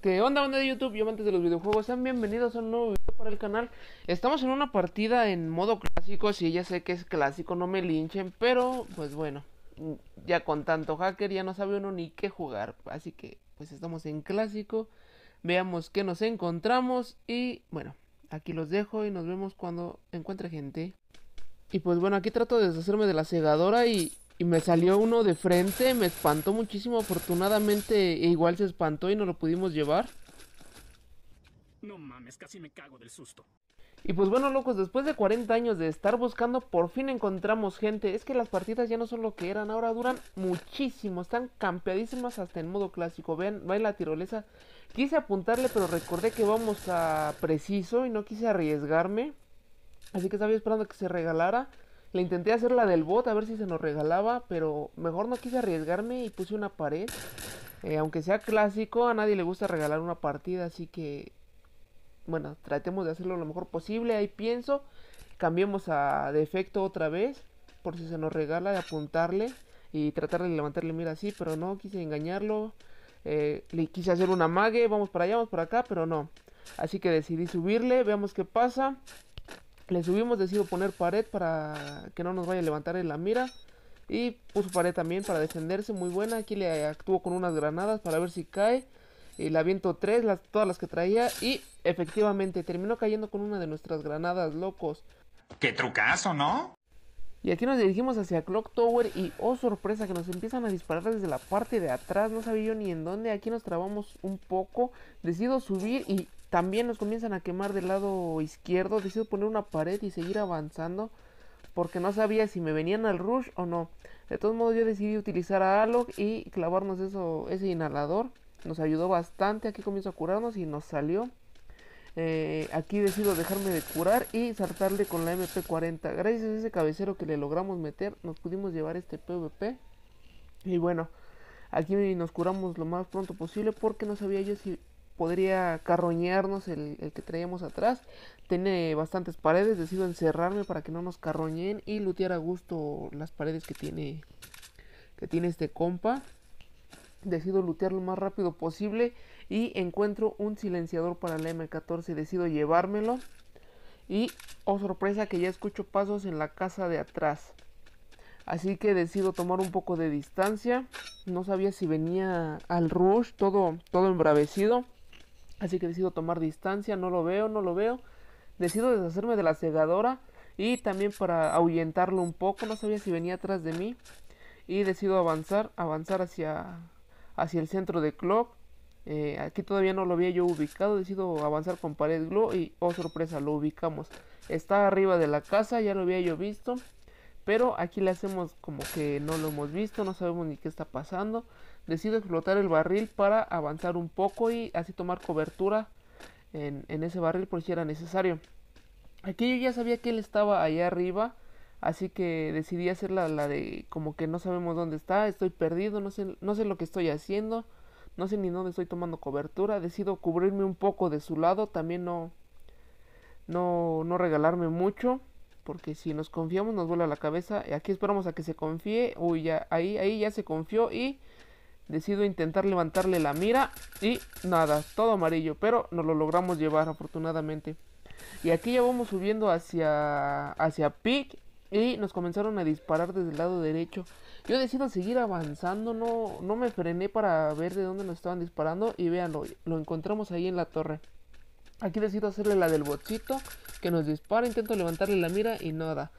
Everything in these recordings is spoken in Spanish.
¿Qué este, onda, de YouTube yo antes de los videojuegos? Sean bienvenidos a un nuevo video para el canal. Estamos en una partida en modo clásico, si sí, ya sé que es clásico, no me linchen, pero pues bueno, ya con tanto hacker ya no sabe uno ni qué jugar. Así que pues estamos en clásico, veamos qué nos encontramos y bueno, aquí los dejo y nos vemos cuando encuentre gente. Y pues bueno, aquí trato de deshacerme de la cegadora y y me salió uno de frente, me espantó muchísimo, afortunadamente e igual se espantó y no lo pudimos llevar. No mames, casi me cago del susto. Y pues bueno, locos, después de 40 años de estar buscando, por fin encontramos gente. Es que las partidas ya no son lo que eran, ahora duran muchísimo, están campeadísimas hasta en modo clásico. Vean, la tirolesa. Quise apuntarle, pero recordé que vamos a preciso y no quise arriesgarme. Así que estaba esperando que se regalara. Le intenté hacer la del bot a ver si se nos regalaba, pero mejor no quise arriesgarme y puse una pared. Eh, aunque sea clásico, a nadie le gusta regalar una partida, así que bueno, tratemos de hacerlo lo mejor posible, ahí pienso. Cambiemos a defecto otra vez, por si se nos regala de apuntarle y tratar de levantarle mira así, pero no, quise engañarlo. Eh, le quise hacer una mague, vamos para allá, vamos para acá, pero no. Así que decidí subirle, veamos qué pasa. Le subimos, decido poner pared para que no nos vaya a levantar en la mira. Y puso pared también para defenderse, muy buena. Aquí le actuó con unas granadas para ver si cae. Y la aviento tres, las, todas las que traía. Y efectivamente terminó cayendo con una de nuestras granadas, locos. ¡Qué trucazo, ¿no? Y aquí nos dirigimos hacia Clock Tower y oh sorpresa que nos empiezan a disparar desde la parte de atrás, no sabía yo ni en dónde, aquí nos trabamos un poco, decido subir y también nos comienzan a quemar del lado izquierdo. Decido poner una pared y seguir avanzando. Porque no sabía si me venían al rush o no. De todos modos yo decidí utilizar a Alok y clavarnos eso, ese inhalador. Nos ayudó bastante. Aquí comienzo a curarnos y nos salió. Eh, aquí decido dejarme de curar y saltarle con la MP40. Gracias a ese cabecero que le logramos meter, nos pudimos llevar este PvP. Y bueno, aquí nos curamos lo más pronto posible porque no sabía yo si podría carroñarnos el, que traíamos atrás. Tiene bastantes paredes, decido encerrarme para que no nos carroñen y lutear a gusto las paredes que tiene, que tiene este compa. Decido lutear lo más rápido posible y encuentro un silenciador para el M14, decido llevármelo. Y, oh sorpresa, que ya escucho pasos en la casa de atrás. Así que decido tomar un poco de distancia. No sabía si venía al rush, todo, todo embravecido. Así que decido tomar distancia, no lo veo, no lo veo. Decido deshacerme de la cegadora y también para ahuyentarlo un poco, no sabía si venía atrás de mí. Y decido avanzar, avanzar hacia, hacia el centro de Clock. Eh, aquí todavía no lo había yo ubicado, decido avanzar con pared glow y, oh sorpresa, lo ubicamos. Está arriba de la casa, ya lo había yo visto. Pero aquí le hacemos como que no lo hemos visto, no sabemos ni qué está pasando. Decido explotar el barril para avanzar un poco y así tomar cobertura en, ese barril por si era necesario. Aquí yo ya sabía que él estaba allá arriba, así que decidí hacer la, de como que no sabemos dónde está, estoy perdido, no sé, no sé lo que estoy haciendo, no sé ni dónde estoy tomando cobertura. Decido cubrirme un poco de su lado, también no, no, no regalarme mucho porque si nos confiamos nos vuela la cabeza. Eh, aquí esperamos a que se confíe. Uy, ya, ahí, ahí ya se confió y decido intentar levantarle la mira. Y nada, todo amarillo. Pero nos lo logramos llevar afortunadamente. Y aquí ya vamos subiendo hacia, hacia Peak. Y nos comenzaron a disparar desde el lado derecho. Yo decido seguir avanzando. No, no me frené para ver de dónde nos estaban disparando. Y véanlo, lo encontramos ahí en la torre. Aquí decido hacerle la del bochito que nos dispara, intento levantarle la mira y nada.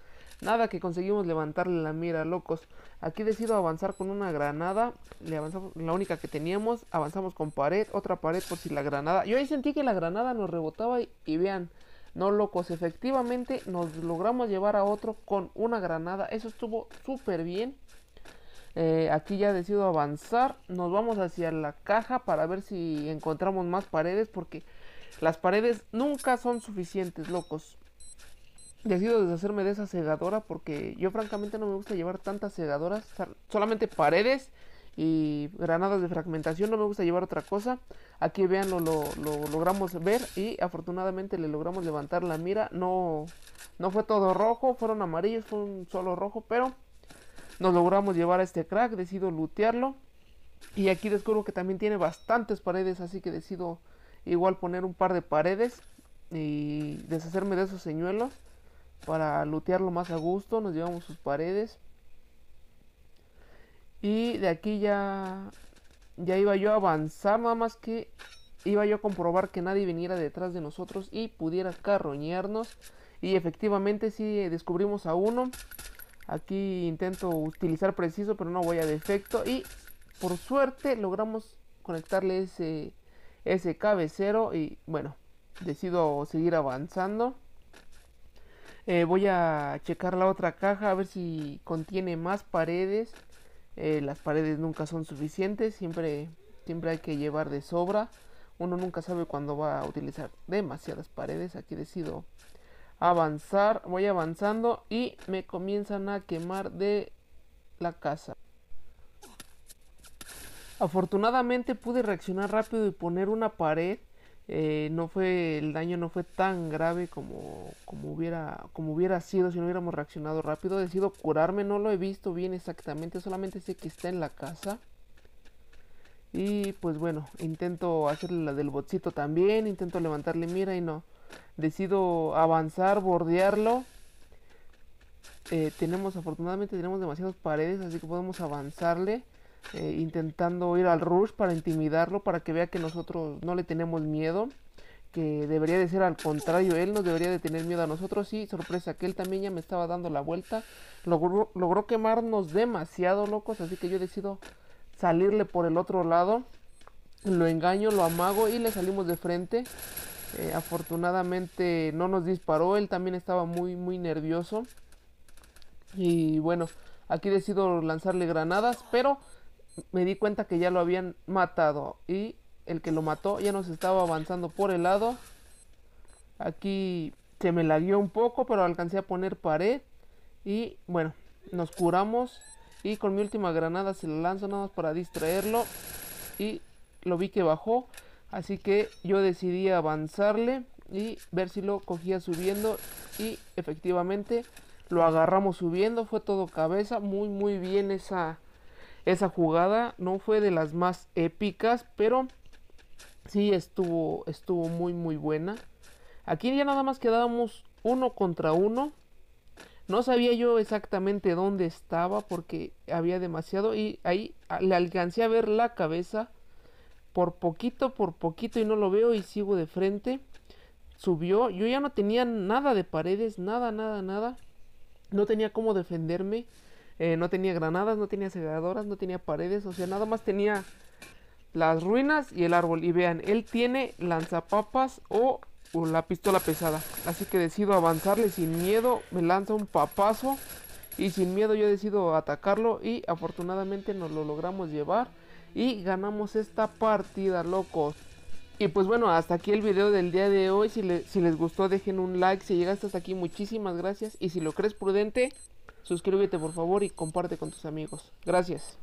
Nada que conseguimos levantarle la mira, locos. Aquí decido avanzar con una granada. Le la única que teníamos. Avanzamos con pared, otra pared por si la granada. Yo ahí sentí que la granada nos rebotaba y, vean. No, locos, efectivamente nos logramos llevar a otro con una granada. Eso estuvo súper bien. Eh, aquí ya decido avanzar. Nos vamos hacia la caja para ver si encontramos más paredes porque las paredes nunca son suficientes, locos. Decido deshacerme de esa segadora porque yo francamente no me gusta llevar tantas segadoras, solamente paredes y granadas de fragmentación, no me gusta llevar otra cosa. Aquí vean, lo, logramos ver y afortunadamente le logramos levantar la mira. No, no fue todo rojo, fueron amarillos, fue un solo rojo, pero nos logramos llevar a este crack, decido lootearlo. Y aquí descubro que también tiene bastantes paredes, así que decido Igual poner un par de paredes y deshacerme de esos señuelos para lutearlo más a gusto. Nos llevamos sus paredes. Y de aquí ya, ya iba yo a avanzar, nada más que iba yo a comprobar que nadie viniera detrás de nosotros y pudiera carroñarnos. Y efectivamente si descubrimos a uno. Aquí intento utilizar preciso, pero no voy a defecto. Y por suerte logramos conectarle ese ese cabecero y bueno, decido seguir avanzando. Eh, voy a checar la otra caja a ver si contiene más paredes. Eh, las paredes nunca son suficientes, siempre, siempre hay que llevar de sobra. Uno nunca sabe cuándo va a utilizar demasiadas paredes. Aquí decido avanzar, voy avanzando y me comienzan a quemar de la casa. Afortunadamente pude reaccionar rápido y poner una pared. Eh, no fue el daño no fue tan grave como, hubiera como hubiera sido si no hubiéramos reaccionado rápido. Decido curarme, no lo he visto bien exactamente, solamente sé que está en la casa. Y pues bueno, intento hacerle la del botcito también, intento levantarle mira y no. Decido avanzar, bordearlo. Eh, tenemos, afortunadamente tenemos demasiadas paredes, así que podemos avanzarle. Eh, intentando ir al Rush para intimidarlo, para que vea que nosotros no le tenemos miedo, que debería de ser al contrario, él nos debería de tener miedo a nosotros y sorpresa que él también ya me estaba dando la vuelta, logró, logró quemarnos demasiado locos, así que yo decido salirle por el otro lado, lo engaño, lo amago y le salimos de frente. Eh, afortunadamente no nos disparó, él también estaba muy muy nervioso. Y bueno, aquí decido lanzarle granadas, pero me di cuenta que ya lo habían matado y el que lo mató ya nos estaba avanzando por el lado. Aquí se me laguió un poco, pero alcancé a poner pared y bueno, nos curamos y con mi última granada se la lanzo nada más para distraerlo y lo vi que bajó, así que yo decidí avanzarle y ver si lo cogía subiendo y efectivamente lo agarramos subiendo, fue todo cabeza, muy muy bien esa esa jugada no fue de las más épicas, pero sí estuvo, estuvo muy muy buena. Aquí ya nada más quedábamos uno contra uno. No sabía yo exactamente dónde estaba porque había demasiado y ahí le alcancé a ver la cabeza por poquito, por poquito y no lo veo y sigo de frente. Subió, yo ya no tenía nada de paredes, nada, nada, nada. No tenía cómo defenderme. Eh, no tenía granadas, no tenía cegadoras, no tenía paredes, o sea, nada más tenía las ruinas y el árbol. Y vean, él tiene lanzapapas o, la pistola pesada. Así que decido avanzarle sin miedo, me lanza un papazo y sin miedo yo decido atacarlo y afortunadamente nos lo logramos llevar y ganamos esta partida, locos. Y pues bueno, hasta aquí el video del día de hoy. Si, si les gustó, dejen un like. Si llegaste hasta aquí, muchísimas gracias. Y si lo crees prudente, Suscríbete por favor y comparte con tus amigos. Gracias.